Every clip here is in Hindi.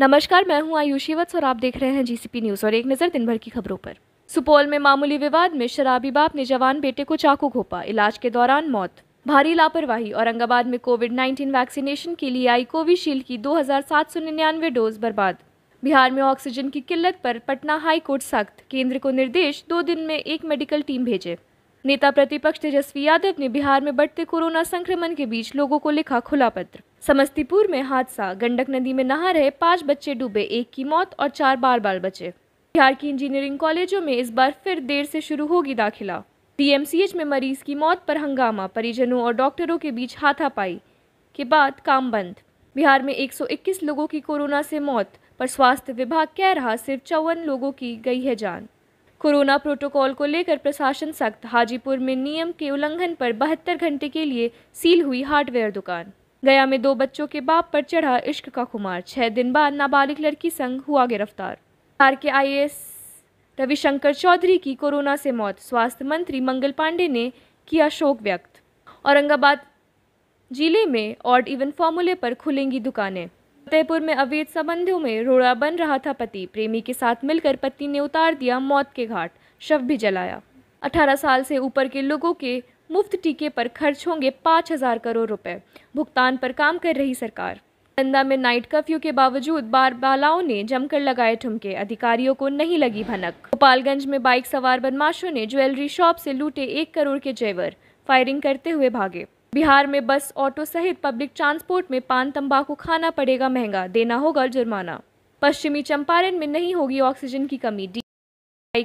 नमस्कार मैं हूं आयुषी वत्स और आप देख रहे हैं जीसीपी न्यूज़ और एक नज़र दिन भर की खबरों पर सुपौल में मामूली विवाद में शराबी बाप ने जवान बेटे को चाकू घोपा इलाज के दौरान मौत भारी लापरवाही औरंगाबाद में कोविड 19 वैक्सीनेशन के लिए आई कोविशील्ड की 2,799 डोज बर्बाद बिहार में ऑक्सीजन की किल्लत पर पटना हाई कोर्ट सख्त केंद्र को निर्देश दो दिन में एक मेडिकल टीम भेजे नेता प्रतिपक्ष तेजस्वी यादव ने बिहार में बढ़ते कोरोना संक्रमण के बीच लोगों को लिखा खुला पत्र समस्तीपुर में हादसा गंडक नदी में नहा रहे पाँच बच्चे डूबे एक की मौत और चार बाल बाल बचे बिहार की इंजीनियरिंग कॉलेजों में इस बार फिर देर से शुरू होगी दाखिला डीएमसीएच में मरीज की मौत पर हंगामा परिजनों और डॉक्टरों के बीच हाथापाई के बाद काम बंद बिहार में 121 लोगों की कोरोना से मौत पर स्वास्थ्य विभाग कह रहा सिर्फ चौवन लोगों की गई है जान कोरोना प्रोटोकॉल को लेकर प्रशासन सख्त हाजीपुर में नियम के उल्लंघन पर बहत्तर घंटे के लिए सील हुई हार्डवेयर दुकान गया में दो बच्चों के बाप पर चढ़ा इश्क का खुमार छह दिन बाद नाबालिग लड़की संग हुआ गिरफ्तार बिहार के एस रविशंकर चौधरी की कोरोना से मौत स्वास्थ्य मंत्री मंगल पांडे ने किया शोक व्यक्त औरंगाबाद जिले में ऑड इवन फॉर्मूले पर खुलेंगी दुकानें फतेहपुर में अवैध संबंधों में रोड़ा बन रहा था पति प्रेमी के साथ मिलकर पति ने उतार दिया मौत के घाट शव भी जलाया 18 साल से ऊपर के लोगों के मुफ्त टीके पर खर्च होंगे पाँच हजार करोड़ रुपए भुगतान पर काम कर रही सरकार नंदा में नाइट कर्फ्यू के बावजूद बार बालाओं ने जमकर लगाए ठुमके अधिकारियों को नहीं लगी भनक गोपालगंज में बाइक सवार बदमाशों ने ज्वेलरी शॉप से लूटे एक करोड़ के जेवर फायरिंग करते हुए भागे बिहार में बस ऑटो सहित पब्लिक ट्रांसपोर्ट में पान तंबाकू खाना पड़ेगा महंगा देना होगा जुर्माना पश्चिमी चंपारण में नहीं होगी ऑक्सीजन की कमी डी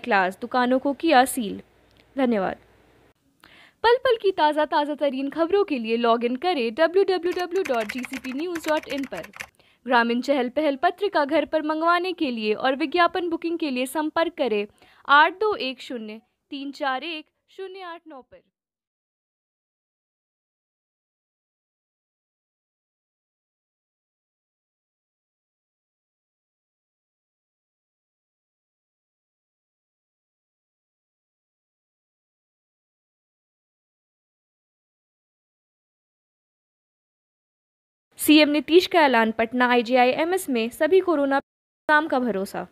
क्लास दुकानों को किया सील धन्यवाद पल पल की ताज़ा ताज़ा तरीन खबरों के लिए लॉग इन करें डब्ल्यू पर ग्रामीण चहल पहल पत्रिका घर पर मंगवाने के लिए और विज्ञापन बुकिंग के लिए संपर्क करें आठ दो एक शून्य तीन चार एक शून्य आठ नौ पर सीएम नीतीश का ऐलान पटना आईजीआईएमएस में सभी कोरोना काम का भरोसा